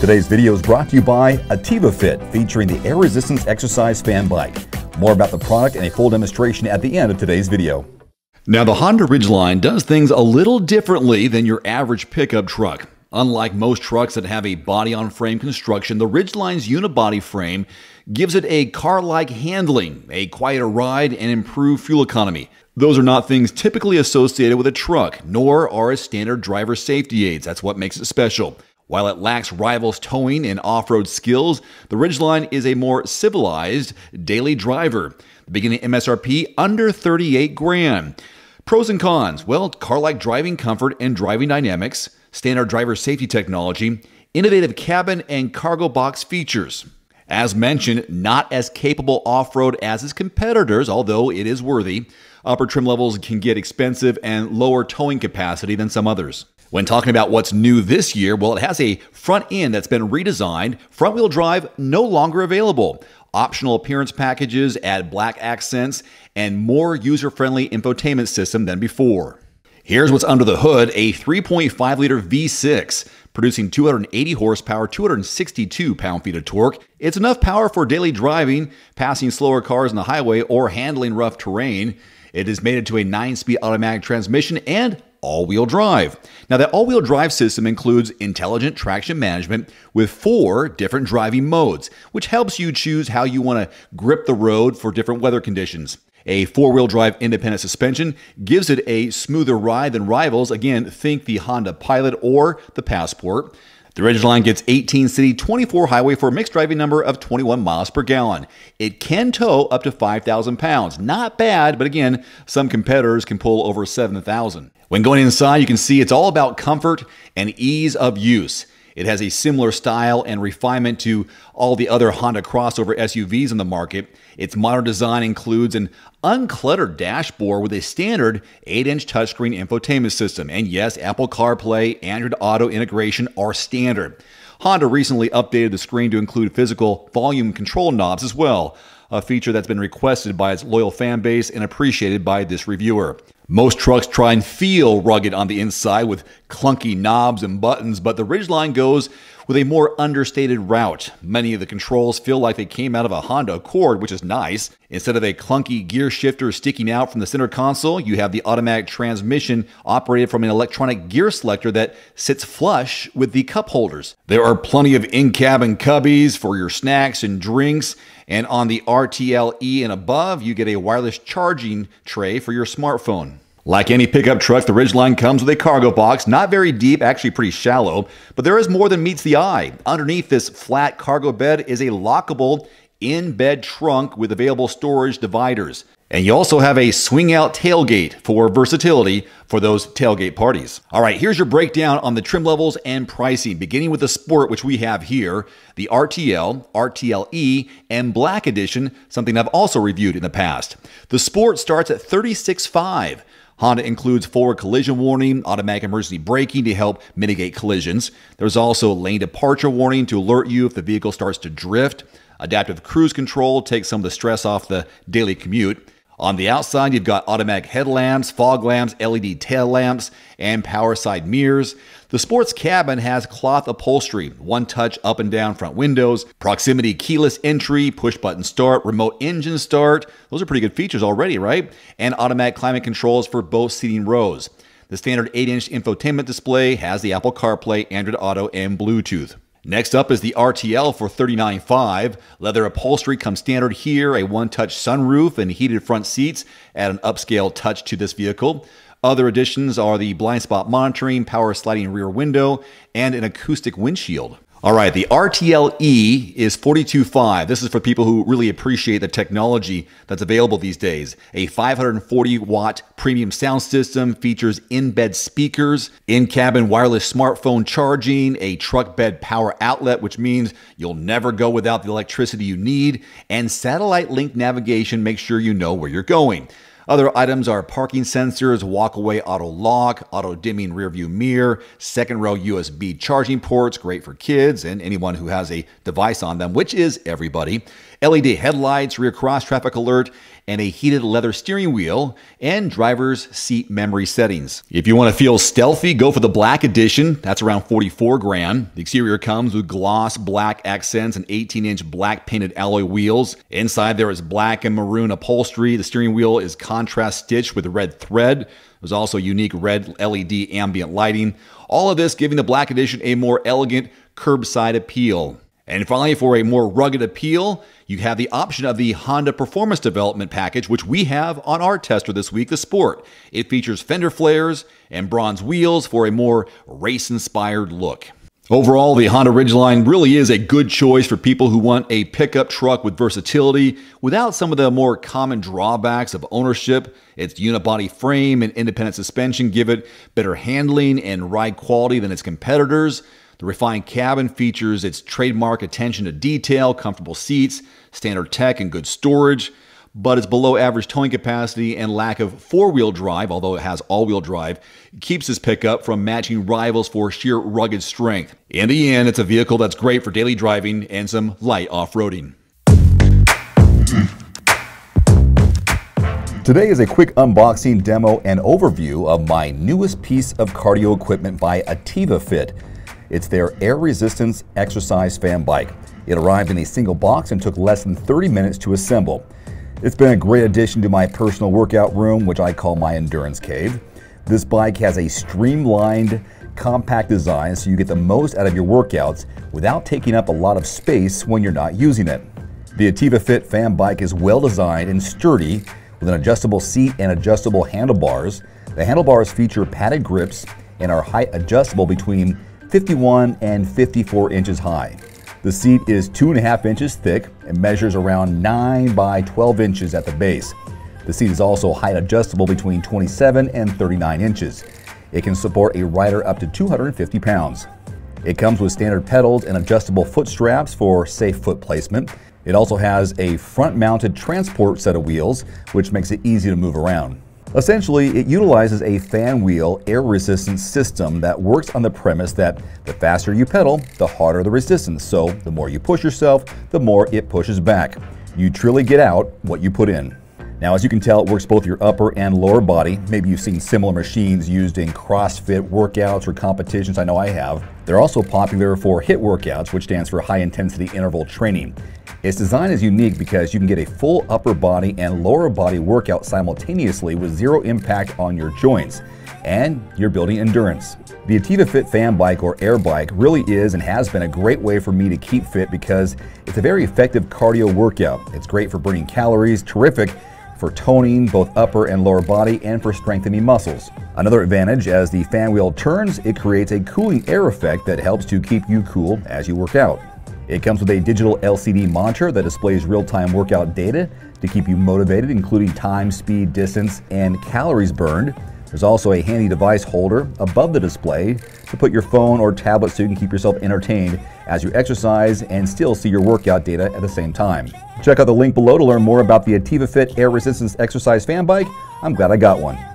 Today's video is brought to you by Ativa Fit, featuring the Air Resistance Exercise Fan Bike. More about the product and a full demonstration at the end of today's video. Now, the Honda Ridgeline does things a little differently than your average pickup truck. Unlike most trucks that have a body on frame construction, the Ridgeline's unibody frame gives it a car like handling, a quieter ride, and improved fuel economy. Those are not things typically associated with a truck, nor are standard driver safety aids. That's what makes it special. While it lacks rivals' towing and off road skills, the Ridgeline is a more civilized daily driver. The beginning MSRP under 38 grand. Pros and cons well, car like driving comfort and driving dynamics, standard driver safety technology, innovative cabin and cargo box features. As mentioned, not as capable off road as its competitors, although it is worthy. Upper trim levels can get expensive and lower towing capacity than some others. When talking about what's new this year, well, it has a front end that's been redesigned, front wheel drive no longer available, optional appearance packages, add black accents, and more user friendly infotainment system than before. Here's what's under the hood a 3.5 liter V6 producing 280 horsepower, 262 pound feet of torque. It's enough power for daily driving, passing slower cars on the highway, or handling rough terrain. It is mated to a 9 speed automatic transmission and all wheel drive. Now, that all wheel drive system includes intelligent traction management with four different driving modes, which helps you choose how you want to grip the road for different weather conditions. A four wheel drive independent suspension gives it a smoother ride than rivals. Again, think the Honda Pilot or the Passport. The Ridgeline Line gets 18 city, 24 highway for a mixed driving number of 21 miles per gallon. It can tow up to 5,000 pounds. Not bad, but again, some competitors can pull over 7,000. When going inside, you can see it's all about comfort and ease of use. It has a similar style and refinement to all the other Honda crossover SUVs in the market. Its modern design includes an uncluttered dashboard with a standard 8 inch touchscreen infotainment system. And yes, Apple CarPlay, Android Auto integration are standard. Honda recently updated the screen to include physical volume control knobs as well a feature that's been requested by its loyal fan base and appreciated by this reviewer. Most trucks try and feel rugged on the inside with clunky knobs and buttons, but the Ridgeline goes with a more understated route. Many of the controls feel like they came out of a Honda Accord, which is nice. Instead of a clunky gear shifter sticking out from the center console, you have the automatic transmission operated from an electronic gear selector that sits flush with the cup holders. There are plenty of in-cabin cubbies for your snacks and drinks, and on the RTL E and above, you get a wireless charging tray for your smartphone. Like any pickup truck, the Ridgeline comes with a cargo box, not very deep, actually pretty shallow, but there is more than meets the eye. Underneath this flat cargo bed is a lockable in-bed trunk with available storage dividers. And you also have a swing out tailgate for versatility for those tailgate parties. All right, here's your breakdown on the trim levels and pricing, beginning with the Sport, which we have here, the RTL, RTLE, and Black Edition, something I've also reviewed in the past. The Sport starts at 36.5. Honda includes forward collision warning, automatic emergency braking to help mitigate collisions. There's also lane departure warning to alert you if the vehicle starts to drift. Adaptive cruise control takes some of the stress off the daily commute. On the outside, you've got automatic headlamps, fog lamps, LED tail lamps, and power side mirrors. The sports cabin has cloth upholstery, one touch up and down front windows, proximity keyless entry, push button start, remote engine start. Those are pretty good features already, right? And automatic climate controls for both seating rows. The standard 8 inch infotainment display has the Apple CarPlay, Android Auto, and Bluetooth. Next up is the RTL for nine five. Leather upholstery comes standard here, a one-touch sunroof and heated front seats add an upscale touch to this vehicle. Other additions are the blind spot monitoring, power sliding rear window, and an acoustic windshield. All right, the RTLE is 42.5. This is for people who really appreciate the technology that's available these days. A 540 watt premium sound system features in bed speakers, in cabin wireless smartphone charging, a truck bed power outlet, which means you'll never go without the electricity you need, and satellite link navigation makes sure you know where you're going. Other items are parking sensors, walkaway auto lock, auto dimming rearview mirror, second row USB charging ports, great for kids and anyone who has a device on them, which is everybody. LED headlights, rear cross traffic alert, and a heated leather steering wheel, and driver's seat memory settings. If you want to feel stealthy, go for the black edition. That's around 44 grand. The exterior comes with gloss black accents and 18 inch black painted alloy wheels. Inside there is black and maroon upholstery. The steering wheel is contrast stitch with red thread. There's also unique red LED ambient lighting. All of this giving the black edition a more elegant curbside appeal. And finally, for a more rugged appeal, you have the option of the Honda Performance Development Package, which we have on our tester this week, the Sport. It features fender flares and bronze wheels for a more race inspired look. Overall, the Honda Ridgeline really is a good choice for people who want a pickup truck with versatility without some of the more common drawbacks of ownership. Its unibody frame and independent suspension give it better handling and ride quality than its competitors. The refined cabin features its trademark attention to detail, comfortable seats, standard tech, and good storage but its below average towing capacity and lack of four wheel drive, although it has all wheel drive, keeps this pickup from matching rivals for sheer rugged strength. In the end, it's a vehicle that's great for daily driving and some light off roading. Today is a quick unboxing demo and overview of my newest piece of cardio equipment by Ativa Fit. It's their air resistance exercise fan bike. It arrived in a single box and took less than 30 minutes to assemble. It's been a great addition to my personal workout room, which I call my endurance cave. This bike has a streamlined, compact design so you get the most out of your workouts without taking up a lot of space when you're not using it. The Ativa Fit fan bike is well designed and sturdy with an adjustable seat and adjustable handlebars. The handlebars feature padded grips and are height adjustable between 51 and 54 inches high. The seat is two and a half inches thick and measures around 9 by 12 inches at the base. The seat is also height adjustable between 27 and 39 inches. It can support a rider up to 250 pounds. It comes with standard pedals and adjustable foot straps for safe foot placement. It also has a front-mounted transport set of wheels, which makes it easy to move around. Essentially, it utilizes a fan wheel air resistance system that works on the premise that the faster you pedal, the harder the resistance. So the more you push yourself, the more it pushes back. You truly get out what you put in. Now, as you can tell, it works both your upper and lower body. Maybe you've seen similar machines used in CrossFit workouts or competitions. I know I have. They're also popular for HIT workouts, which stands for High Intensity Interval Training. Its design is unique because you can get a full upper body and lower body workout simultaneously with zero impact on your joints, and you're building endurance. The Ativa Fit fan bike or air bike really is and has been a great way for me to keep fit because it's a very effective cardio workout. It's great for burning calories, terrific for toning both upper and lower body and for strengthening muscles. Another advantage, as the fan wheel turns, it creates a cooling air effect that helps to keep you cool as you work out. It comes with a digital LCD monitor that displays real-time workout data to keep you motivated, including time, speed, distance, and calories burned. There's also a handy device holder above the display to put your phone or tablet so you can keep yourself entertained as you exercise and still see your workout data at the same time. Check out the link below to learn more about the Ativa Fit Air Resistance Exercise Fan Bike. I'm glad I got one.